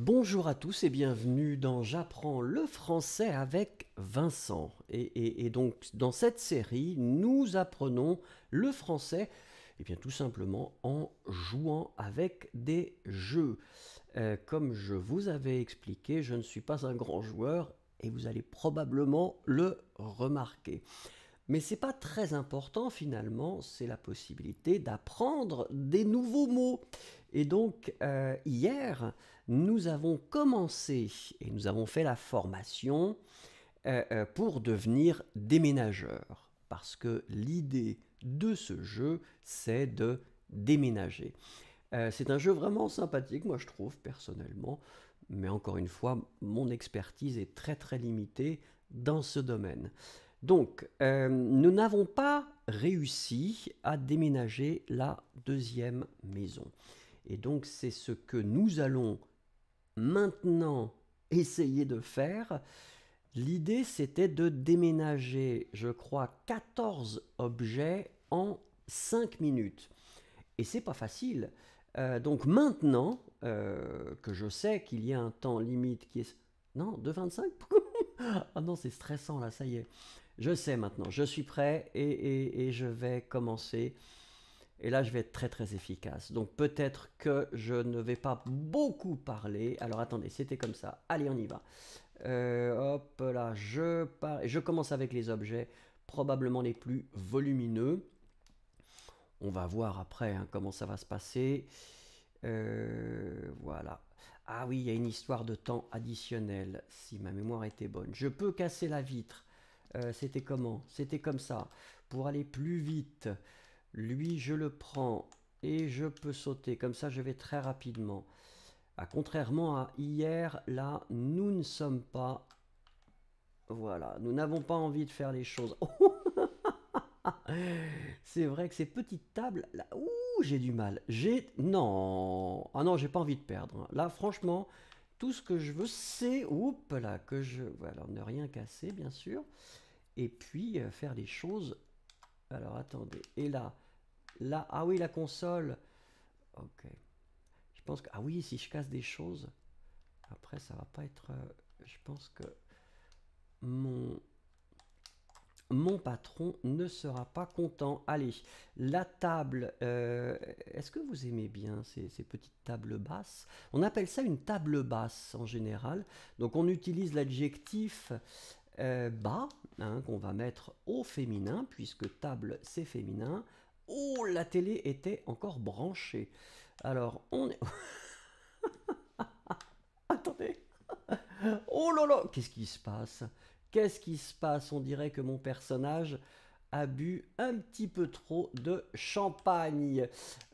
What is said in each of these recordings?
Bonjour à tous et bienvenue dans J'apprends le français avec Vincent. Et, donc dans cette série, nous apprenons le français et eh bien tout simplement en jouant avec des jeux. Euh, comme je vous avais expliqué, je ne suis pas un grand joueur et vous allez probablement le remarquer. Mais c'est pas très important finalement, c'est la possibilité d'apprendre des nouveaux mots. Et donc, euh, hier, nous avons commencé et nous avons fait la formation euh, euh, pour devenir déménageur. Parce que l'idée de ce jeu, c'est de déménager. c'est un jeu vraiment sympathique, moi je trouve, personnellement. Mais encore une fois, mon expertise est très très limitée dans ce domaine. Donc, nous n'avons pas réussi à déménager la deuxième maison. Et donc c'est ce que nous allons maintenant essayer de faire. L'idée c'était de déménager, je crois, 14 objets en 5 minutes. Et c'est pas facile. Euh, donc maintenant euh, que je sais qu'il y a un temps limite qui est... Non, 2,25 Ah non, c'est stressant là, ça y est. Je sais maintenant, je suis prêt et je vais commencer et là, je vais être très très efficace. Donc peut-être que je ne vais pas beaucoup parler. Alors attendez, c'était comme ça. Allez, on y va. Euh, hop là, je, je commence avec les objets probablement les plus volumineux. On va voir après hein, comment ça va se passer. Euh, voilà. Ah oui, il y a une histoire de temps additionnel, si ma mémoire était bonne. Je peux casser la vitre. Euh, c'était comment C'était comme ça. Pour aller plus vite. Lui, je le prends et je peux sauter. Comme ça, je vais très rapidement. Ah, contrairement à hier, là, nous ne sommes pas... Voilà, nous n'avons pas envie de faire les choses. c'est vrai que ces petites tables, là, ouh, j'ai du mal. J'ai... Non Ah non, j'ai pas envie de perdre. Là, franchement, tout ce que je veux, c'est... Oups, là, que je... Voilà, ne rien casser, bien sûr. Et puis, euh, faire les choses... Alors, attendez. Et là, ah oui, la console. Ok. Je pense que... Ah oui, si je casse des choses, après, ça va pas être... Euh, je pense que mon... Mon patron ne sera pas content. Allez, la table. Euh, est-ce que vous aimez bien ces, petites tables basses On appelle ça une table basse en général. Donc on utilise l'adjectif euh, bas, hein, qu'on va mettre au féminin, puisque table c'est féminin. Oh, la télé était encore branchée. Alors, on est... Attendez. Oh là là, qu'est-ce qui se passe Qu'est-ce qui se passe On dirait que mon personnage a bu un petit peu trop de champagne.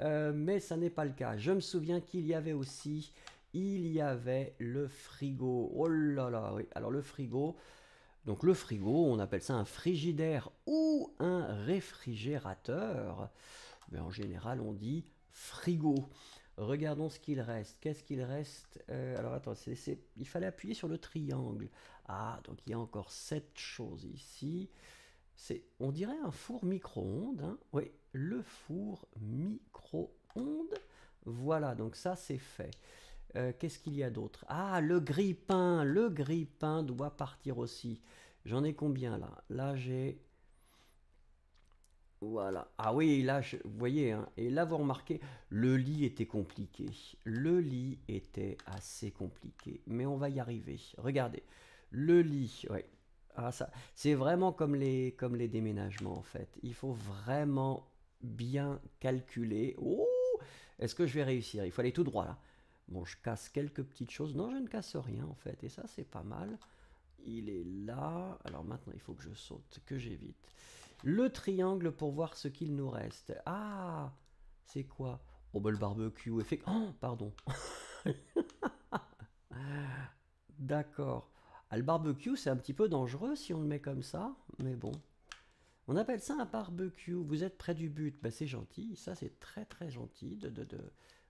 Euh, mais ça n'est pas le cas. Je me souviens qu'il y avait aussi... Il y avait le frigo. Oh là là, oui. Alors le frigo, donc le frigo, on appelle ça un frigidaire ou un réfrigérateur. Mais ben, en général, on dit frigo. Regardons ce qu'il reste. Qu'est-ce qu'il reste euh, Alors attends, il fallait appuyer sur le triangle. Ah, donc il y a encore cette chose ici. C'est, on dirait un four micro-ondes. Hein. oui, le four micro-ondes. Voilà, donc ça c'est fait. Euh, qu'est-ce qu'il y a d'autre Ah, le grippin Le grippin doit partir aussi. J'en ai combien là Là, j'ai... Voilà. Ah oui, là, vous voyez, hein. et là, vous remarquez, le lit était compliqué. Le lit était assez compliqué, mais on va y arriver. Regardez, le lit, ouais. Ah, ça, c'est vraiment comme les, comme les déménagements, en fait. Il faut vraiment bien calculer. Oh Est-ce que je vais réussir Il faut aller tout droit, là. Bon, je casse quelques petites choses. Non, je ne casse rien en fait. Et ça, c'est pas mal. Il est là. Alors maintenant, il faut que je saute, que j'évite. Le triangle pour voir ce qu'il nous reste. Ah C'est quoi Oh, ben le barbecue. fait. Oh, pardon. D'accord. Ah, le barbecue, c'est un petit peu dangereux si on le met comme ça. Mais bon. On appelle ça un barbecue. Vous êtes près du but. Bah, c'est gentil. Ça, c'est très très gentil de... de, de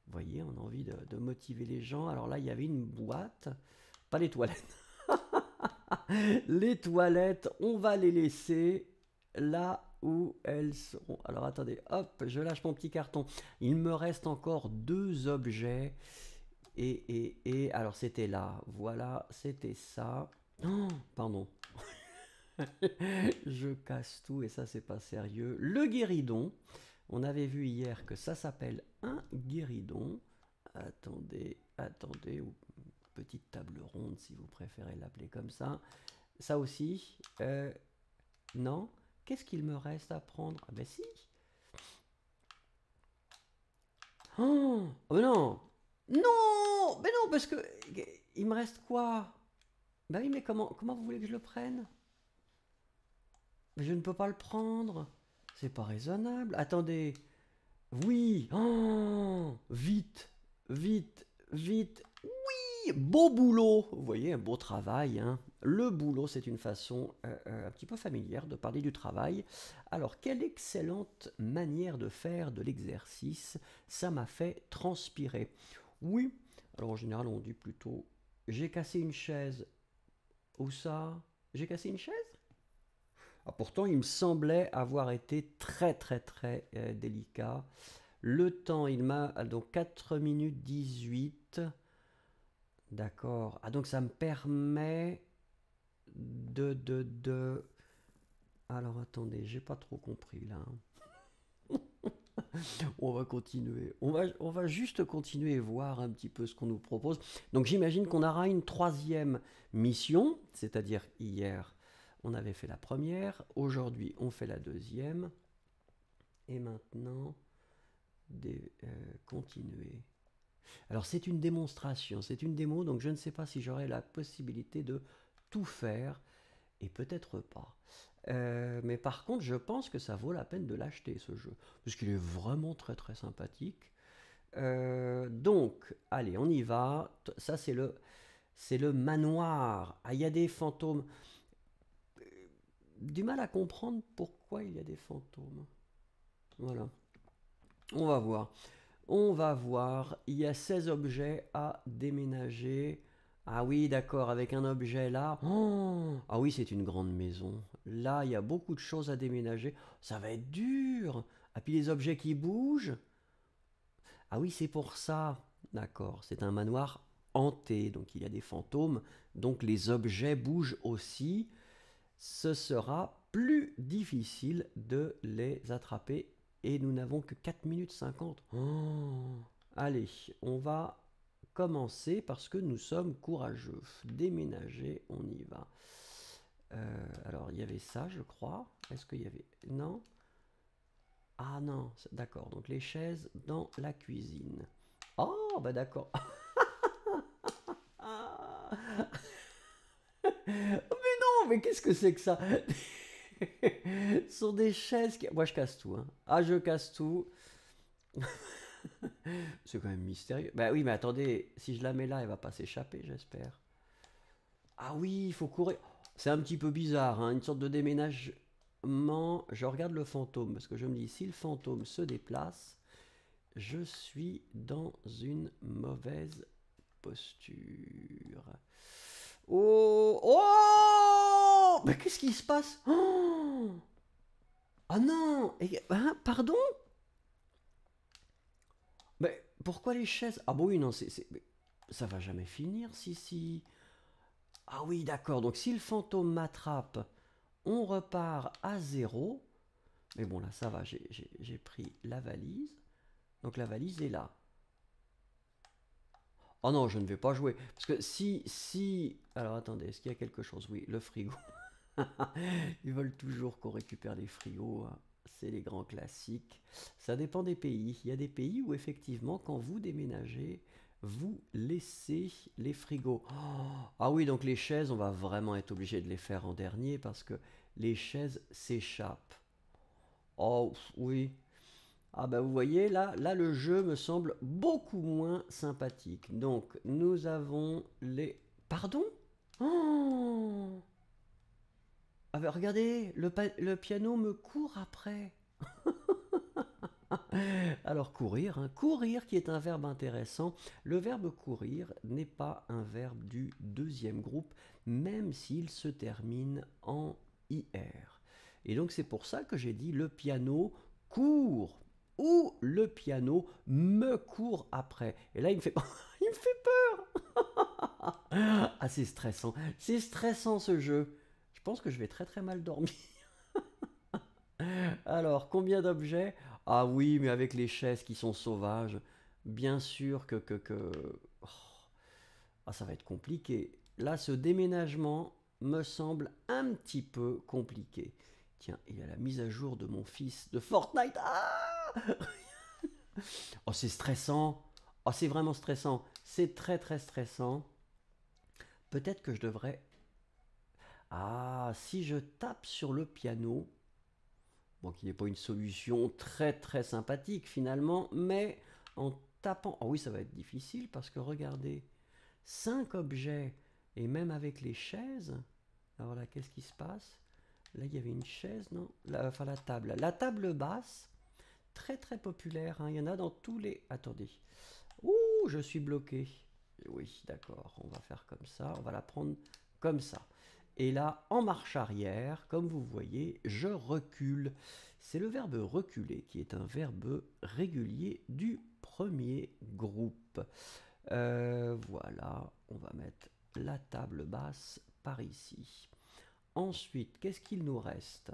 vous voyez, on a envie de, motiver les gens. Alors là, il y avait une boîte, pas les toilettes. les toilettes, on va les laisser là où elles sont. Alors attendez, hop, je lâche mon petit carton. Il me reste encore deux objets. Et, et, et, alors c'était là, voilà, c'était ça. Non, oh, pardon. je casse tout et ça c'est pas sérieux. Le guéridon. On avait vu hier que ça s'appelle un guéridon. Attendez, attendez, petite table ronde si vous préférez l'appeler comme ça. Ça aussi, euh, non Qu'est-ce qu'il me reste à prendre Ah ben si Oh, non Non Mais non, parce que... Il me reste quoi ben oui, mais comment, comment vous voulez que je le prenne Je ne peux pas le prendre c'est pas raisonnable. Attendez. Oui. Oh, vite. Vite. Vite. Oui. Beau boulot. Vous voyez, un beau travail. Hein. Le boulot, c'est une façon euh, euh, un petit peu familière de parler du travail. Alors, quelle excellente manière de faire de l'exercice. Ça m'a fait transpirer. Oui. Alors, en général, on dit plutôt j'ai cassé une chaise. Où ça J'ai cassé une chaise ah, pourtant, il me semblait avoir été très très très euh, délicat. Le temps, il m'a... Ah, donc 4 minutes 18. D'accord. Ah, donc ça me permet de... de, de... Alors attendez, j'ai pas trop compris là. on va continuer. On va, on va juste continuer et voir un petit peu ce qu'on nous propose. Donc j'imagine qu'on aura une troisième mission, c'est-à-dire hier on avait fait la première, aujourd'hui on fait la deuxième. Et maintenant, des, euh, continuer. Alors c'est une démonstration, c'est une démo, donc je ne sais pas si j'aurai la possibilité de tout faire, et peut-être pas. Euh, mais par contre, je pense que ça vaut la peine de l'acheter ce jeu, parce qu'il est vraiment très très sympathique. Euh, donc, allez, on y va. Ça c'est le, c'est le manoir. Ah, il y a des fantômes du mal à comprendre pourquoi il y a des fantômes. Voilà. On va voir. On va voir. Il y a 16 objets à déménager. Ah oui, d'accord, avec un objet là. Oh, ah oui, c'est une grande maison. Là, il y a beaucoup de choses à déménager. Ça va être dur. Ah puis les objets qui bougent. Ah oui, c'est pour ça. D'accord, c'est un manoir hanté, donc il y a des fantômes. Donc les objets bougent aussi ce sera plus difficile de les attraper. Et nous n'avons que 4 minutes 50. Allez, on va commencer parce que nous sommes courageux. Déménager, on y va. Euh, alors, il y avait ça, je crois. Est-ce qu'il y avait... Non Ah non, d'accord. Donc, les chaises dans la cuisine. Oh, bah d'accord. Ah mais qu'est-ce que c'est que ça Ce sont des chaises qui... Moi, je casse tout. Hein. Ah, je casse tout. c'est quand même mystérieux. Bah oui, mais attendez, si je la mets là, elle va pas s'échapper, j'espère. Ah oui, il faut courir. C'est un petit peu bizarre, hein, une sorte de déménagement. Je regarde le fantôme, parce que je me dis, si le fantôme se déplace, je suis dans une mauvaise posture. Oh Oh Mais bah, qu'est-ce qui se passe oh, ah non hein, Pardon Mais pourquoi les chaises Ah bon bah oui, non, c'est... Ça va jamais finir, si, si... Ah oui, d'accord, donc si le fantôme m'attrape, on repart à zéro. Mais bon, là, ça va, j'ai pris la valise. Donc la valise est là. Oh non, je ne vais pas jouer. Parce que si, si... Alors attendez, est-ce qu'il y a quelque chose Oui, le frigo. Ils veulent toujours qu'on récupère les frigos. Hein. C'est les grands classiques. Ça dépend des pays. Il y a des pays où effectivement, quand vous déménagez, vous laissez les frigos. Oh, ah oui, donc les chaises, on va vraiment être obligé de les faire en dernier parce que les chaises s'échappent. Oh oui, ah ben, vous voyez, là, là le jeu me semble beaucoup moins sympathique. Donc nous avons les... Pardon oh Ah ben, regardez, le, le, piano me court après. Alors courir, hein. courir qui est un verbe intéressant. Le verbe courir n'est pas un verbe du deuxième groupe, même s'il se termine en IR. Et donc c'est pour ça que j'ai dit le piano court où le piano me court après. Et là, il me fait, il me fait peur. ah, c'est stressant. C'est stressant ce jeu. Je pense que je vais très très mal dormir. Alors, combien d'objets Ah oui, mais avec les chaises qui sont sauvages, bien sûr que... que, oh. Ah, ça va être compliqué. Là, ce déménagement me semble un petit peu compliqué. Tiens, il y a la mise à jour de mon fils de Fortnite. Ah oh, c'est stressant. Oh, c'est vraiment stressant. C'est très, très stressant. Peut-être que je devrais... Ah, si je tape sur le piano, bon, qui n'est pas une solution très, très sympathique finalement, mais en tapant... Oh oui, ça va être difficile parce que regardez, cinq objets, et même avec les chaises, alors là, qu'est-ce qui se passe Là, il y avait une chaise, non Enfin, la table. La table basse, très très populaire. Hein. Il y en a dans tous les... Attendez. Ouh, je suis bloqué. Oui, d'accord. On va faire comme ça. On va la prendre comme ça. Et là, en marche arrière, comme vous voyez, je recule. C'est le verbe reculer qui est un verbe régulier du premier groupe. Euh, voilà, on va mettre la table basse par ici. Ensuite, qu'est-ce qu'il nous reste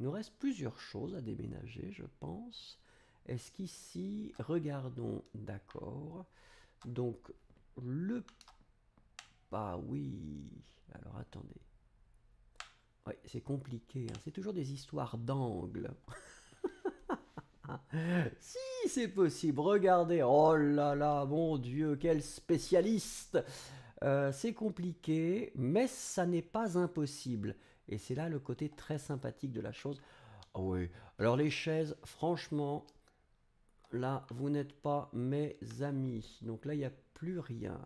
Il nous reste plusieurs choses à déménager, je pense est-ce qu'ici, regardons, d'accord, donc le... Ah oui, alors attendez. Oui, c'est compliqué, hein. c'est toujours des histoires d'angle. si c'est possible, regardez, oh là là, mon Dieu, quel spécialiste euh, C'est compliqué, mais ça n'est pas impossible. Et c'est là le côté très sympathique de la chose. Ah oui, alors les chaises, franchement, Là, vous n'êtes pas mes amis. Donc là, il n'y a plus rien.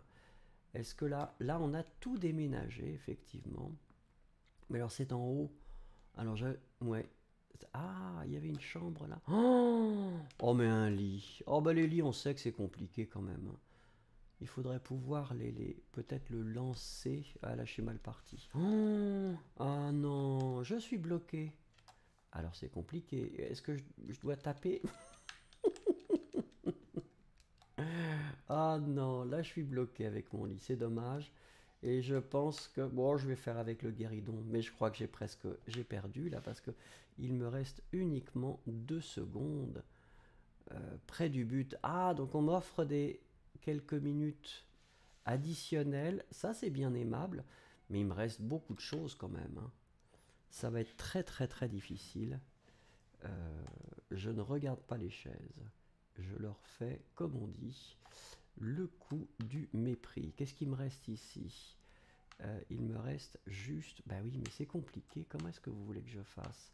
Est-ce que là, là, on a tout déménagé, effectivement. Mais alors, c'est en haut. Alors, je... Ouais. Ah, il y avait une chambre là. Oh, oh mais un lit. Oh, bah ben, les lits, on sait que c'est compliqué quand même. Hein. Il faudrait pouvoir les, les peut-être le lancer. à la je suis mal parti. Oh, ah non, je suis bloqué. Alors, c'est compliqué. Est-ce que je dois taper Ah non, là je suis bloqué avec mon lit, c'est dommage. Et je pense que bon, je vais faire avec le guéridon, mais je crois que j'ai presque j'ai perdu là parce que il me reste uniquement deux secondes euh, près du but. Ah, donc on m'offre des quelques minutes additionnelles. Ça c'est bien aimable, mais il me reste beaucoup de choses quand même. Hein. Ça va être très très très difficile. Euh, je ne regarde pas les chaises. Je leur fais comme on dit le coup du mépris. Qu'est-ce qui me reste ici euh, Il me reste juste... Bah oui, mais c'est compliqué. Comment est-ce que vous voulez que je fasse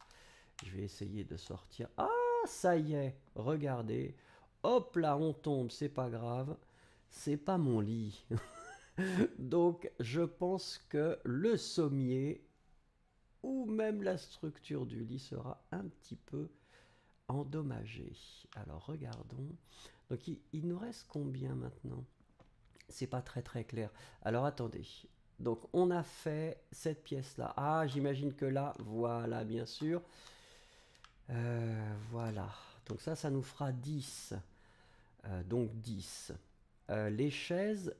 Je vais essayer de sortir... Ah, ça y est Regardez. Hop là, on tombe, c'est pas grave. C'est pas mon lit. Donc, je pense que le sommier ou même la structure du lit sera un petit peu endommagée. Alors, regardons. Donc il, nous reste combien maintenant C'est pas très très clair. Alors attendez. Donc on a fait cette pièce là. Ah j'imagine que là, voilà bien sûr. Euh, voilà. Donc ça, ça nous fera 10. Euh, donc 10. Euh, les chaises,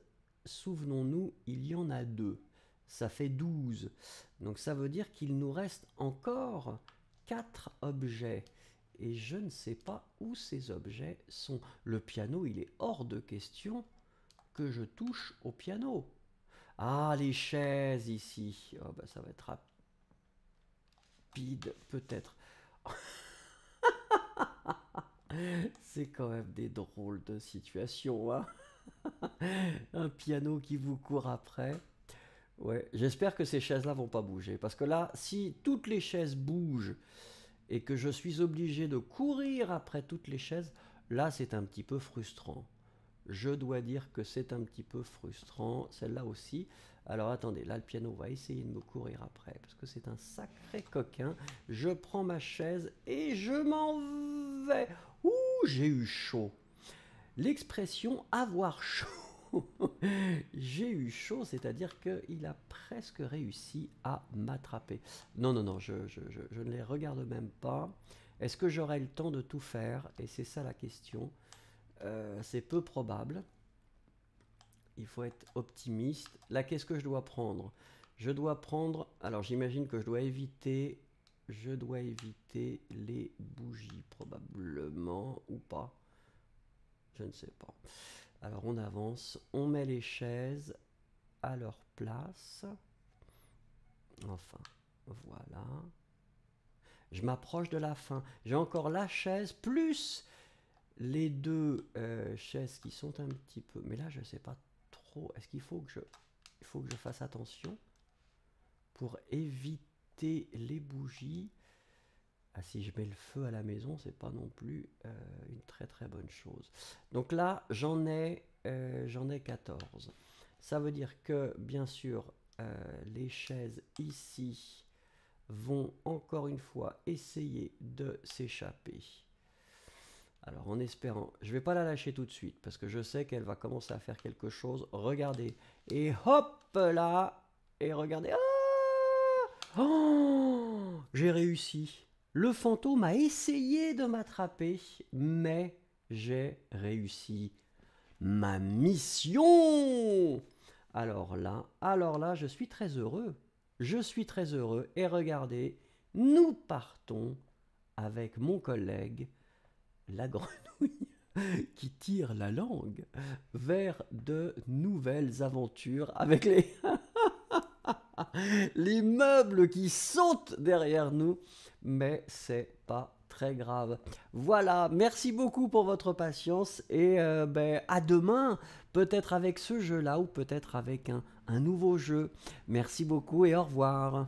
souvenons-nous, il y en a deux. Ça fait 12. Donc ça veut dire qu'il nous reste encore 4 objets et je ne sais pas où ces objets sont. Le piano, il est hors de question que je touche au piano. Ah, les chaises ici. Oh, bah, ça va être rapide, peut-être. C'est quand même des drôles de situations. Hein. Un piano qui vous court après. Ouais, j'espère que ces chaises-là vont pas bouger. Parce que là, si toutes les chaises bougent et que je suis obligé de courir après toutes les chaises, là c'est un petit peu frustrant. Je dois dire que c'est un petit peu frustrant, celle-là aussi. Alors attendez, là le piano va essayer de me courir après, parce que c'est un sacré coquin. Je prends ma chaise et je m'en vais. Ouh, j'ai eu chaud. L'expression avoir chaud J'ai eu chaud, c'est-à-dire qu'il a presque réussi à m'attraper. Non, non, non, je, ne les regarde même pas. Est-ce que j'aurai le temps de tout faire Et c'est ça la question. Euh, c'est peu probable. Il faut être optimiste. Là, qu'est-ce que je dois prendre Je dois prendre... Alors, j'imagine que je dois éviter... Je dois éviter les bougies, probablement, ou pas. Je ne sais pas. Alors on avance, on met les chaises à leur place. Enfin, voilà. Je m'approche de la fin. J'ai encore la chaise plus les deux euh, chaises qui sont un petit peu... Mais là, je ne sais pas trop. Est-ce qu'il faut que je... faut que je fasse attention pour éviter les bougies ah, si je mets le feu à la maison, c'est pas non plus euh, une très très bonne chose. Donc là, j'en ai, euh, j'en ai 14. Ça veut dire que, bien sûr, euh, les chaises ici vont encore une fois essayer de s'échapper. Alors en espérant, je vais pas la lâcher tout de suite parce que je sais qu'elle va commencer à faire quelque chose. Regardez et hop là et regardez. Ah oh J'ai réussi. Le fantôme a essayé de m'attraper, mais j'ai réussi ma mission. Alors là, alors là, je suis très heureux. Je suis très heureux. Et regardez, nous partons avec mon collègue, la grenouille, qui tire la langue vers de nouvelles aventures avec les... les meubles qui sautent derrière nous, mais c'est pas très grave. Voilà, merci beaucoup pour votre patience et euh, ben, à demain, peut-être avec ce jeu-là ou peut-être avec un nouveau jeu. Merci beaucoup et au revoir.